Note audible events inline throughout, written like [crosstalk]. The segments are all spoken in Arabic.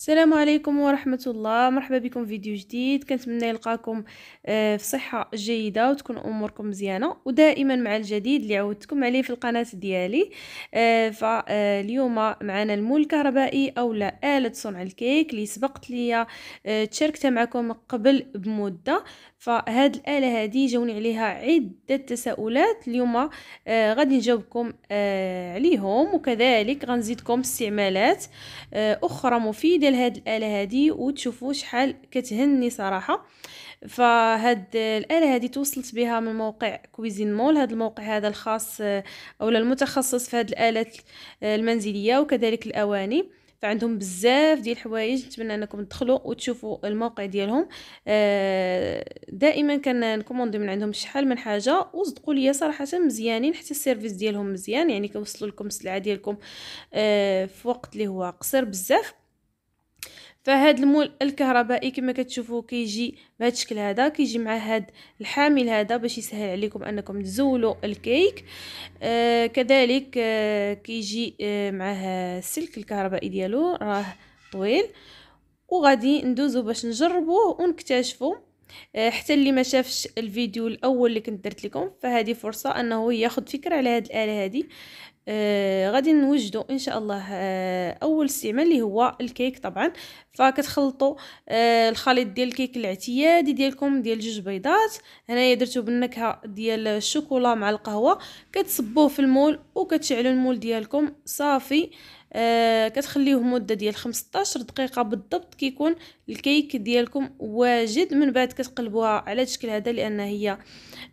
السلام عليكم ورحمة الله مرحبا بكم فيديو جديد كنتمنى يلقاكم آه، في صحة جيدة وتكون أموركم مزيانة ودائما مع الجديد اللي عودتكم عليه في القناة ديالي آه، فاليوم معنا المول الكهربائي أو لا آلة صنع الكيك اللي سبقت لي آه، تشاركتها معكم قبل بمدة فهاد الآلة هذه جوني عليها عدة تساؤلات اليوم غادي نجاوبكم عليهم وكذلك غنزيدكم استعمالات أخرى مفيدة ديال هاد الاله هادي وتشوفوا شحال كتهني صراحه فهاد الاله هادي توصلت بها من موقع كويزين مول هاد الموقع هذا الخاص آه، اولا المتخصص في هاد الالات آه، المنزليه وكذلك الاواني فعندهم بزاف ديال الحوايج نتمنى انكم تدخلوا وتشوفوا الموقع ديالهم آه، دائما كنكوموندي من عندهم شحال من حاجه وصدقوا لي صراحه مزيانين حتى السيرفيس ديالهم مزيان يعني كيوصلوا لكم السلعه ديالكم في وقت اللي هو قصير بزاف فهاد المول الكهربائي كما كتشوفوا كيجي بهذا الشكل هذا كيجي مع هاد الحامل هذا باش يسهل عليكم انكم تزولوا الكيك آه كذلك آه كيجي آه مع السلك الكهربائي ديالو راه طويل وغادي ندوزو باش نجربوه ونكتشفوا آه، حتى اللي ما شافش الفيديو الاول اللي كنت درت لكم فهذه فرصه انه ياخذ فكره على هذه الاله هذه آه غادي نوجدوا ان شاء الله آه اول استعمال اللي هو الكيك طبعا فكتخلطوا آه الخليط ديال الكيك الاعتيادي ديالكم ديال جوج بيضات هنايا درتو بالنكهه ديال الشوكولا مع القهوه كتصبوه في المول وكتشعلوا المول ديالكم صافي آه آه كتخليوه مده ديال 15 دقيقه بالضبط كيكون الكيك ديالكم واجد من بعد كتقلبوها على الشكل هذا لان هي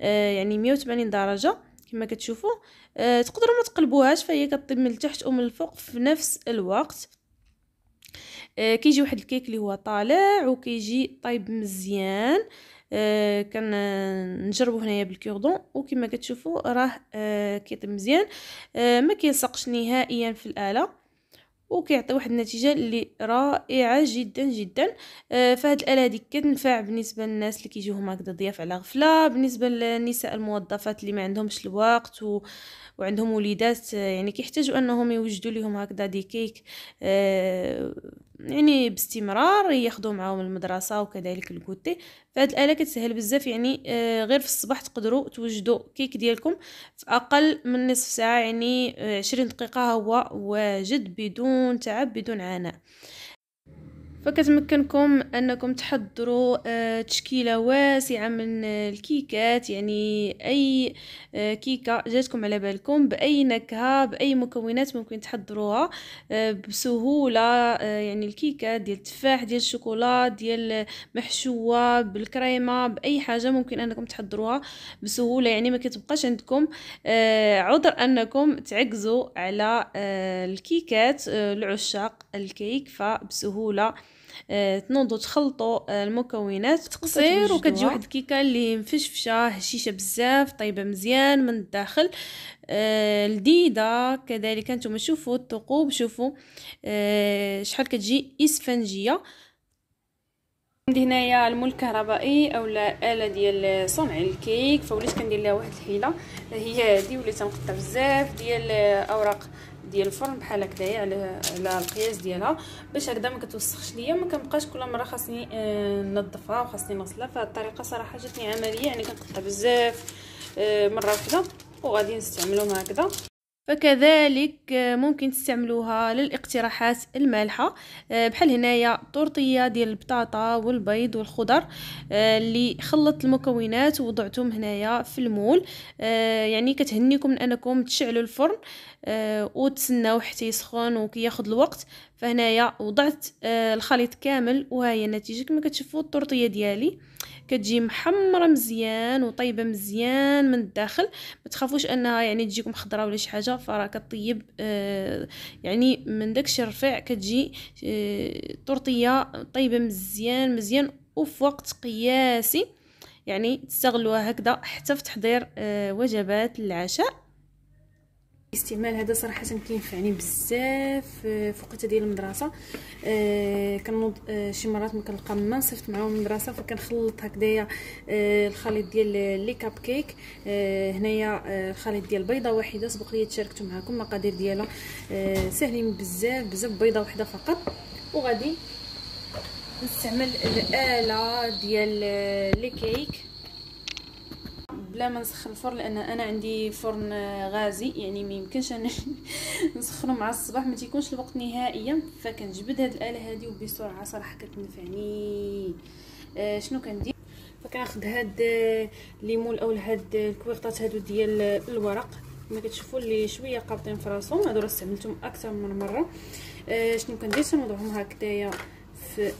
آه يعني 180 درجه كما كتشوفوا آه تقدروا ما تقلبوهاش فهي كطيب من التحت ومن الفوق في نفس الوقت آه كيجي واحد الكيك اللي هو طالع وكيجي طايب مزيان آه كنجربو هنايا بالكوردون وكما كتشوفوا راه آه كيطيب مزيان آه ما كيلصقش نهائيا في الاله وكيعطي واحد النتيجه اللي رائعه جدا جدا آه فهاد الاله هادي كتنفع بالنسبه للناس اللي كيجيوهم هكذا ضياف على غفله بالنسبه للنساء الموظفات اللي ما عندهمش الوقت و... وعندهم وليدات آه، يعني كيحتاجوا انهم يوجدوا لهم هكذا دي كيك آه يعني باستمرار ياخذوا معاهم المدرسه وكذلك الكوتي فهاد الاله كتسهل بزاف يعني آه، غير في الصباح تقدروا توجدوا كيك ديالكم في اقل من نصف ساعه يعني 20 آه، دقيقه هو واجد بدون تعب بدون عناء فكتمكنكم انكم تحضروا آه، تشكيله واسعه من آه، الكيكات يعني اي آه، كيكه جاتكم على بالكم باي نكهه باي مكونات ممكن تحضروها بسهوله يعني الكيكه ديال التفاح ديال الشوكولا ديال محشوه بالكريمه باي حاجه ممكن انكم تحضروها بسهوله يعني ما كتبقاش عندكم عذر انكم تعكزوا على الكيكات لعشاق الكيك فبسهوله آه، تنوضوا تخلطوا آه، المكونات تقصير وكتجي واحد الكيكه اللي مفشفشه هشيشه بزاف طيبه مزيان من الداخل آه، لذيذه كذلك انتم شوفوا الثقوب شوفوا شحال كتجي اسفنجيه عندي هنايا المول الكهربائي اولا اله ديال صنع الكيك فوليت كندير لها واحد الحيله هي هادي وليت نقطع بزاف ديال اوراق ديال الفرن بحال هكذايا على على القياس ديالها باش هكذا ما كتوسخش ليا ما كنبقاش كل مره خاصني آه، ننظفها وخاصني نغسلها فهاد الطريقه صراحه جاتني عمليه يعني كنقطع بزاف آه، مره واحده وغادي نستعملهم هكذا فكذلك آه، ممكن تستعملوها للاقتراحات المالحه آه، بحال هنايا طورطيه ديال البطاطا والبيض والخضر آه، اللي خلطت المكونات ووضعتهم هنايا في المول يعني كتهنيكم انكم تشعلوا الفرن وتسناو حتى يسخن وكياخذ الوقت فهنايا وضعت آه، الخليط كامل وهاي النتيجه كما كتشوفوا الطرطيه ديالي كتجي محمره مزيان وطيبه مزيان من الداخل ما تخافوش انها يعني تجيكم خضراء ولا شي حاجه فراه كطيب آه، يعني من داكشي الرفيع كتجي طرطيه آه، طيبه مزيان مزيان وفي وقت قياسي يعني تستغلوها هكذا حتى في تحضير وجبات العشاء الاستعمال هذا صراحه كينفعني بزاف آه، في ديال المدرسه آه كنوض آه شي مرات ما كنلقى ما نصيفط معاهم المدرسه فكنخلط هكذايا آه الخليط ديال لي كاب كيك آه هنايا آه الخليط ديال بيضه واحده سبق لي تشاركت معكم المقادير ديالها آه ساهلين بزاف بزاف بيضه واحده فقط وغادي نستعمل الاله ديال آه، لي كيك بلا ما نسخن الفرن لان انا عندي فرن غازي يعني ما يمكنش انا [laughs] نسخنه مع الصباح ما تيكونش الوقت نهائيا فكنجبد هذه الاله هذه وبسرعه صراحه كتنفعني آه شنو كندير فكناخذ هاد الليمون آه، او هاد آه، الكويرطات هادو ديال آه، الورق كما كتشوفوا اللي شويه قابطين في راسهم هادو راه استعملتهم اكثر من مره آه شنو كندير كنوضعهم هكذايا في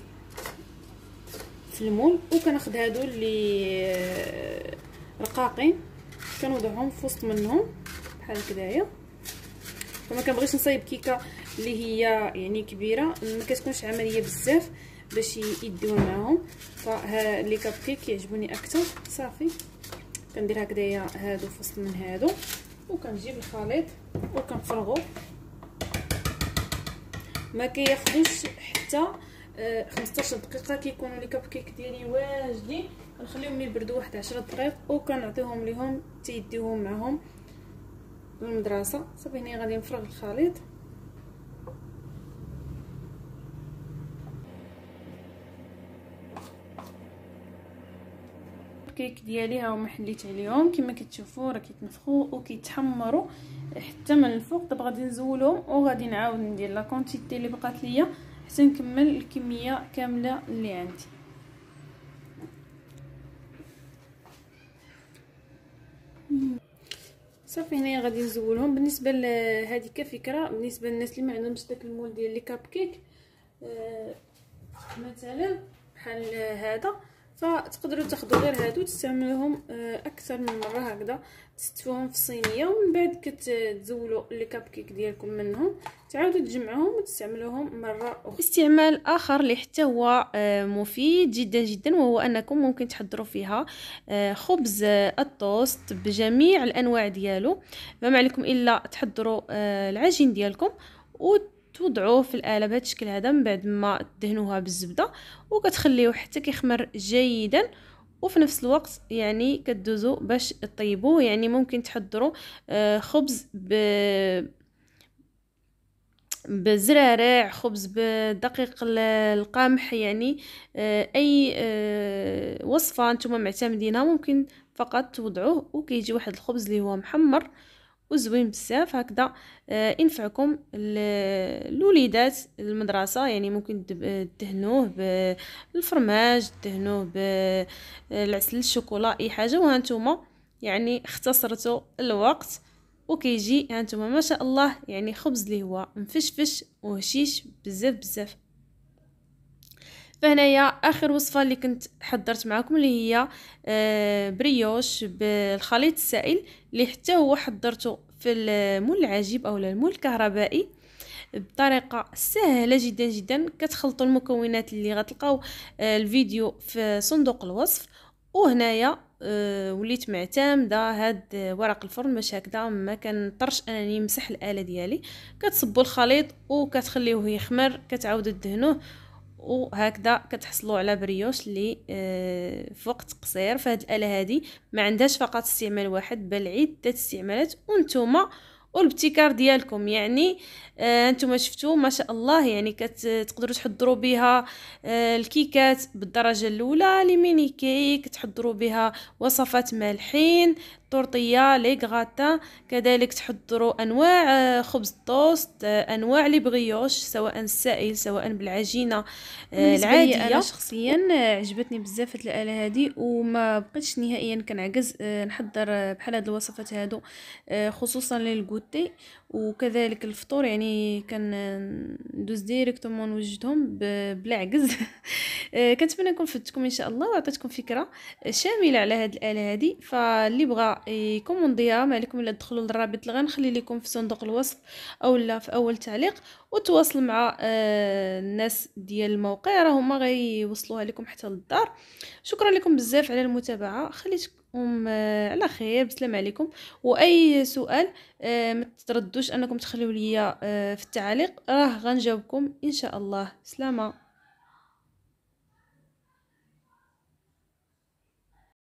في المول وكناخذ هادو اللي رقاقين كنوضعهم في وسط منهم بحال هكدايا فما كنبغيش نصايب كيكه اللي هي يعني كبيره ما كتكونش عمليه بزاف باش يديو معاهم فها لي كاب كيك يعجبوني اكثر صافي كندير هكدايا هادو في وسط من هادو وكنجيب الخليط وكنفرغو ما كياخذوش حتى 15 آه، دقيقه كيكونوا لي كاب كيك ديالي واجدين نخليهم يبردوا واحد عشرة دقائق وكنعطيهم ليهم تيديهم معهم للمدرسه صافي هنا غادي نفرغ الخليط الكيك ديالي ها حليت عليهم كما كتشوفوا راه كيتنفخوا وكيتحمروا حتى من الفوق دابا غادي نزولهم وغادي نعاود ندير لا كونتيتي اللي بقات ليا حتى نكمل الكميه كامله اللي عندي صافي هنايا غادي نزولهم بالنسبه لهذه كفكره بالنسبه للناس اللي ما عندهمش داك المول ديال لي كاب كيك آه مثلا بحال هذا فتقدروا تاخذوا غير هادو تستعملوهم آه، اكثر من مره هكذا تستفوهم في صينيه ومن بعد كتزولوا لي كابكيك ديالكم منهم تعاودوا تجمعوهم وتستعملوهم مره اخرى استعمال اخر اللي حتى هو آه، مفيد جدا جدا وهو انكم ممكن تحضروا فيها آه، خبز التوست بجميع الانواع ديالو فما عليكم الا تحضروا العجين ديالكم توضعوه في الآلة بهذا الشكل هذا من بعد ما دهنوها بالزبدة وكتخليوه حتى كيخمر جيدا وفي نفس الوقت يعني كدوزو باش طيبوه يعني ممكن تحضروا آه، خبز ب بزرارع خبز بدقيق القمح يعني آه، اي آه، وصفه نتوما معتمدينها ممكن فقط توضعوه وكيجي واحد الخبز اللي هو محمر وزوين بزاف هكذا آه، ينفعكم الوليدات المدرسه يعني ممكن تدهنوه بالفرماج تدهنوه بالعسل الشوكولا اي حاجه وهانتوما يعني اختصرتوا الوقت وكيجي هانتوما ما شاء الله يعني خبز اللي هو مفشفش وهشيش بزاف بزاف فهنايا اخر وصفه اللي كنت حضرت معكم اللي هي آه، بريوش بالخليط السائل اللي حتى هو حضرته في المول العجيب او المول الكهربائي بطريقه سهله جدا جدا كتخلطوا المكونات اللي غتلقاو آه، الفيديو في صندوق الوصف وهنايا آه، وليت معتمده هاد ورق الفرن باش هكذا ما كنضطرش انني نمسح الاله ديالي كتصبوا الخليط وكتخليوه يخمر كتعاودوا تدهنوه وهكذا كتحصلوا على بريوش اللي آه، فوق وقت قصير فهاد الاله هادي ما عندهاش فقط استعمال واحد بل عده استعمالات وانتم والابتكار ديالكم يعني آه، انتم شفتوا ما شاء الله يعني كتقدروا تحضروا بها آه، الكيكات بالدرجه الاولى لميني كيك تحضروا بها وصفات مالحين طورطيه لي غاتا كذلك تحضروا انواع آه، خبز الطوست آه، انواع لي بغيوش سواء السائل سواء بالعجينه آه، العاديه انا شخصيا عجبتني بزاف الاله هذه وما بقيتش نهائيا كنعجز نحضر بحال هاد الوصفات هادو خصوصا للكوتي وكذلك الفطور يعني ندوز ديريكتومون نوجدهم عكز [laughs] آه، كنتمنى نكون فدتكم ان شاء الله وعطيتكم فكره شامله على هذه الاله هذه فاللي بغى يكومونديها ما عليكم الا تدخلوا للرابط اللي غنخلي لكم في صندوق الوصف اولا في اول تعليق وتواصل مع آه، الناس ديال الموقع راه هما غيوصلوها لكم حتى للدار شكرا لكم بزاف على المتابعه خليت ام آه، على خير بسلام عليكم واي سؤال آه، ما تتردوش انكم تخليو ليا آه، في التعليق راه غنجاوبكم ان شاء الله سلامه